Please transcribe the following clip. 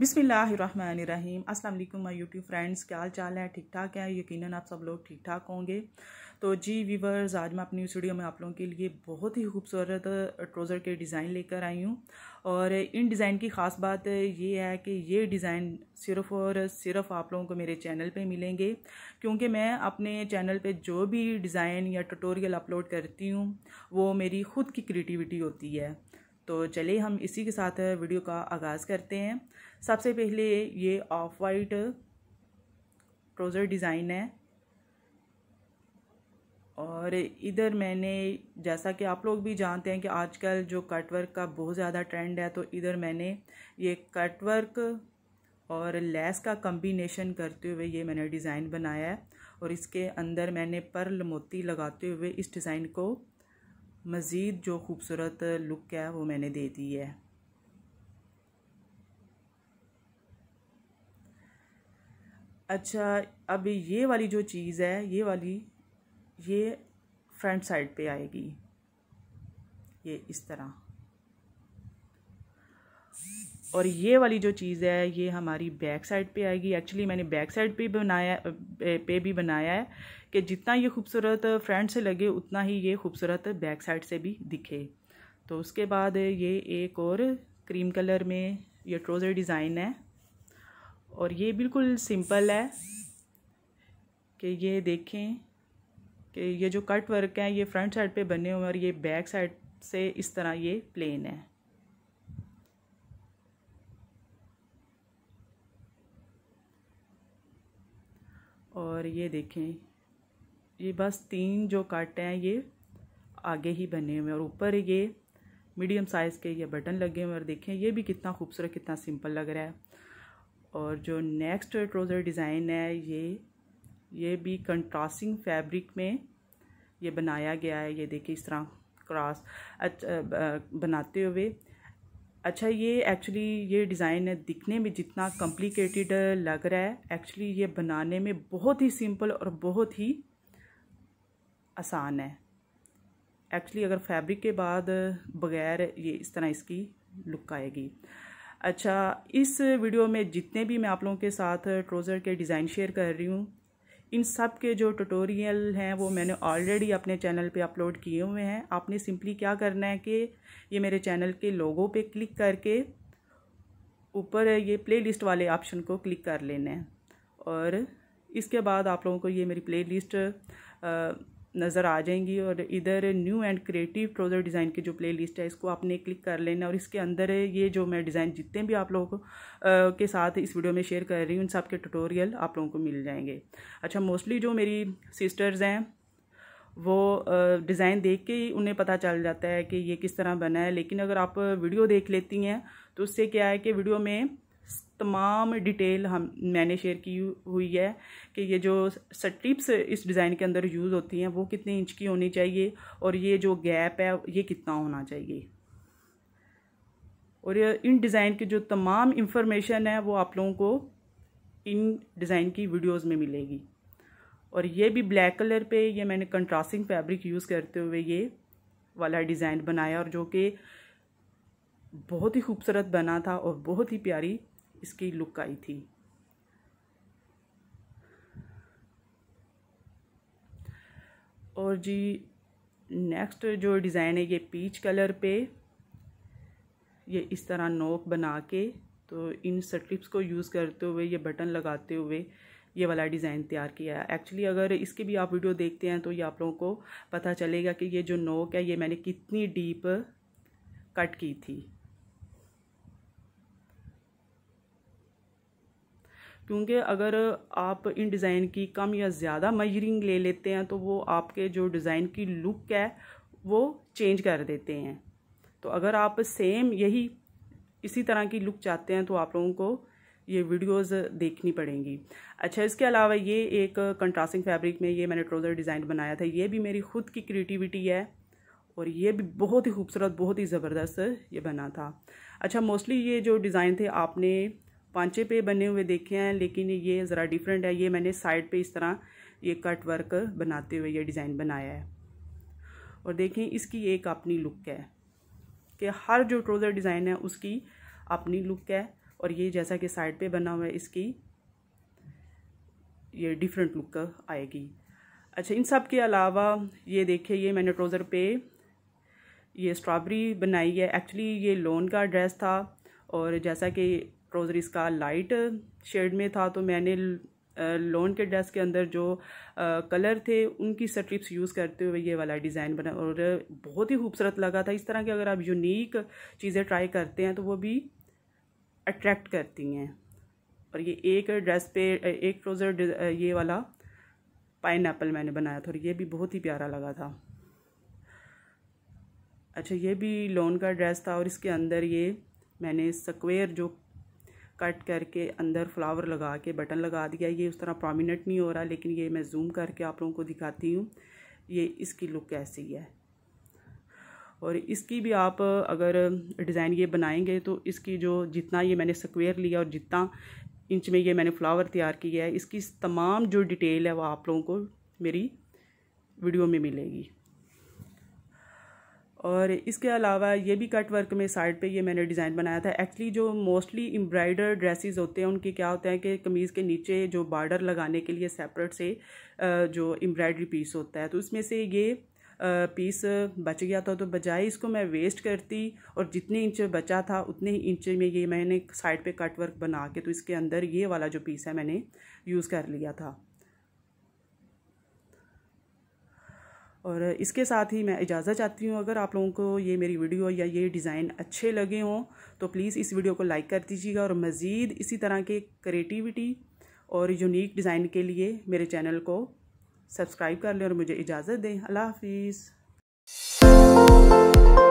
बिसमीम् असल my YouTube friends क्या हाल चाल है ठीक ठाक है यकीनन आप सब लोग ठीक ठाक होंगे तो जी वीवर्स आज मैं अपनी स्टूडियो में आप लोगों के लिए बहुत ही खूबसूरत ट्रोज़र के डिज़ाइन लेकर आई हूँ और इन डिज़ाइन की ख़ास बात ये है कि ये डिज़ाइन सिर्फ़ और सिर्फ आप लोगों को मेरे चैनल पे मिलेंगे क्योंकि मैं अपने चैनल पे जो भी डिज़ाइन या ट्यूटोरियल अपलोड करती हूँ वो मेरी खुद की क्रिएटिविटी होती है तो चलिए हम इसी के साथ वीडियो का आगाज़ करते हैं सबसे पहले ये ऑफ वाइट ट्रोज़र डिज़ाइन है और इधर मैंने जैसा कि आप लोग भी जानते हैं कि आजकल जो कटवर्क का बहुत ज़्यादा ट्रेंड है तो इधर मैंने ये कटवर्क और लेस का कम्बिनेशन करते हुए ये मैंने डिज़ाइन बनाया है और इसके अंदर मैंने पर्ल मोती लगाते हुए इस डिज़ाइन को मज़ीद जो खूबसूरत लुक है वो मैंने दे दी है अच्छा अब ये वाली जो चीज़ है ये वाली ये फ्रंट साइड पे आएगी ये इस तरह और ये वाली जो चीज़ है ये हमारी बैक साइड पे आएगी एक्चुअली मैंने बैक साइड पे बनाया पे भी बनाया है कि जितना ये खूबसूरत फ्रंट से लगे उतना ही ये खूबसूरत बैक साइड से भी दिखे तो उसके बाद ये एक और क्रीम कलर में ये ट्रोज़र डिज़ाइन है और ये बिल्कुल सिंपल है कि ये देखें कि ये जो कट वर्क है ये फ्रंट साइड पे बने हुए हैं और ये बैक साइड से इस तरह ये प्लेन है और ये देखें ये बस तीन जो कट हैं ये आगे ही बने हुए और ऊपर ये मीडियम साइज़ के ये बटन लगे हुए और देखें ये भी कितना खूबसूरत कितना सिंपल लग रहा है और जो नेक्स्ट ट्रोज़र डिज़ाइन है ये ये भी कंट्रास्टिंग फैब्रिक में ये बनाया गया है ये देखिए इस तरह क्रॉस अच्छा, बनाते हुए अच्छा ये एक्चुअली ये डिज़ाइन दिखने में जितना कॉम्प्लिकेटेड लग रहा है एक्चुअली ये बनाने में बहुत ही सिंपल और बहुत ही आसान है एक्चुअली अगर फैब्रिक के बाद बगैर ये इस तरह इसकी लुक आएगी अच्छा इस वीडियो में जितने भी मैं आप लोगों के साथ ट्रोज़र के डिज़ाइन शेयर कर रही हूँ इन सब के जो ट्यूटोरियल हैं वो मैंने ऑलरेडी अपने चैनल पे अपलोड किए हुए हैं आपने सिंपली क्या करना है कि ये मेरे चैनल के लोगों पे क्लिक करके ऊपर ये प्लेलिस्ट वाले ऑप्शन को क्लिक कर लेना है और इसके बाद आप लोगों को ये मेरी प्लेलिस्ट नज़र आ जाएंगी और इधर new and creative trouser design की जो प्ले लिस्ट है इसको आपने क्लिक कर लेना और इसके अंदर ये जो मैं डिज़ाइन जितने भी आप लोगों को के साथ इस वीडियो में शेयर कर रही हूँ उन सबके ट्यूटोरियल आप लोगों को मिल जाएंगे अच्छा मोस्टली जो मेरी सिस्टर्स हैं वो डिज़ाइन देख के ही उन्हें पता चल जाता है कि ये किस तरह बना है लेकिन अगर आप वीडियो देख लेती हैं तो उससे क्या है कि वीडियो में तमाम डिटेल हम मैंने शेयर की हुई है कि ये जो स्ट्रिप्स इस डिज़ाइन के अंदर यूज़ होती हैं वो कितने इंच की होनी चाहिए और ये जो गैप है ये कितना होना चाहिए और इन डिज़ाइन की जो तमाम इंफॉर्मेशन है वो आप लोगों को इन डिज़ाइन की वीडियोस में मिलेगी और ये भी ब्लैक कलर पे ये मैंने कंट्रास्टिंग फैब्रिक यूज़ करते हुए ये वाला डिज़ाइन बनाया और जो कि बहुत ही खूबसूरत बना था और बहुत ही प्यारी इसकी लुक आई थी और जी नेक्स्ट जो डिज़ाइन है ये पीच कलर पे ये इस तरह नोक बना के तो इन सट्रिप्स को यूज़ करते हुए ये बटन लगाते हुए ये वाला डिज़ाइन तैयार किया है एक्चुअली अगर इसकी भी आप वीडियो देखते हैं तो ये आप लोगों को पता चलेगा कि ये जो नोक है ये मैंने कितनी डीप कट की थी क्योंकि अगर आप इन डिज़ाइन की कम या ज़्यादा मयरिंग ले लेते हैं तो वो आपके जो डिज़ाइन की लुक है वो चेंज कर देते हैं तो अगर आप सेम यही इसी तरह की लुक चाहते हैं तो आप लोगों को ये वीडियोस देखनी पड़ेंगी अच्छा इसके अलावा ये एक कंट्रास्टिंग फैब्रिक में ये मैंने ट्रोज़र डिज़ाइन बनाया था ये भी मेरी खुद की क्रिएटिविटी है और ये भी बहुत ही खूबसूरत बहुत ही ज़बरदस्त ये बना था अच्छा मोस्टली ये जो डिज़ाइन थे आपने पांचे पे बने हुए देखे हैं लेकिन ये ज़रा डिफरेंट है ये मैंने साइड पे इस तरह ये कट वर्क बनाते हुए ये डिज़ाइन बनाया है और देखें इसकी एक अपनी लुक है कि हर जो ट्रोज़र डिज़ाइन है उसकी अपनी लुक है और ये जैसा कि साइड पे बना हुआ है इसकी ये डिफरेंट लुक आएगी अच्छा इन सब के अलावा ये देखिए ये मैंने ट्रोज़र पे ये स्ट्रॉबेरी बनाई है एक्चुअली ये लोन का ड्रेस था और जैसा कि क्रोजरीज़ का लाइट शेड में था तो मैंने लोन के ड्रेस के अंदर जो कलर थे उनकी स्ट्रिप्स यूज़ करते हुए ये वाला डिज़ाइन बना और बहुत ही खूबसूरत लगा था इस तरह की अगर आप यूनिक चीज़ें ट्राई करते हैं तो वो भी अट्रैक्ट करती हैं और ये एक ड्रेस पे एक ट्रोज़र ये वाला पाइन मैंने बनाया था और ये भी बहुत ही प्यारा लगा था अच्छा ये भी लोन का ड्रेस था और इसके अंदर ये मैंने स्क्वेयर जो कट करके अंदर फ्लावर लगा के बटन लगा दिया ये उस तरह प्रोमिनेंट नहीं हो रहा लेकिन ये मैं जूम करके आप लोगों को दिखाती हूँ ये इसकी लुक कैसी है और इसकी भी आप अगर डिज़ाइन ये बनाएंगे तो इसकी जो जितना ये मैंने स्क्वेयर लिया और जितना इंच में ये मैंने फ्लावर तैयार किया है इसकी तमाम जो डिटेल है वो आप लोगों को मेरी वीडियो में मिलेगी और इसके अलावा ये भी कट वर्क में साइड पे ये मैंने डिज़ाइन बनाया था एक्चुअली जो मोस्टली एम्ब्रॉयडर ड्रेसेस होते हैं उनके क्या होते हैं कि कमीज़ के नीचे जो बार्डर लगाने के लिए सेपरेट से जो एम्ब्रॉयडरी पीस होता है तो उसमें से ये पीस बच गया था तो बजाय इसको मैं वेस्ट करती और जितने इंच बचा था उतने ही इंच में ये मैंने साइड पर कट वर्क बना के तो इसके अंदर ये वाला जो पीस है मैंने यूज़ कर लिया था और इसके साथ ही मैं इजाज़त चाहती हूँ अगर आप लोगों को ये मेरी वीडियो या ये डिज़ाइन अच्छे लगे हों तो प्लीज़ इस वीडियो को लाइक कर दीजिएगा और मज़ीद इसी तरह के क्रिएटिविटी और यूनिक डिज़ाइन के लिए मेरे चैनल को सब्सक्राइब कर लें और मुझे इजाज़त दें अल्लाह हाफिज़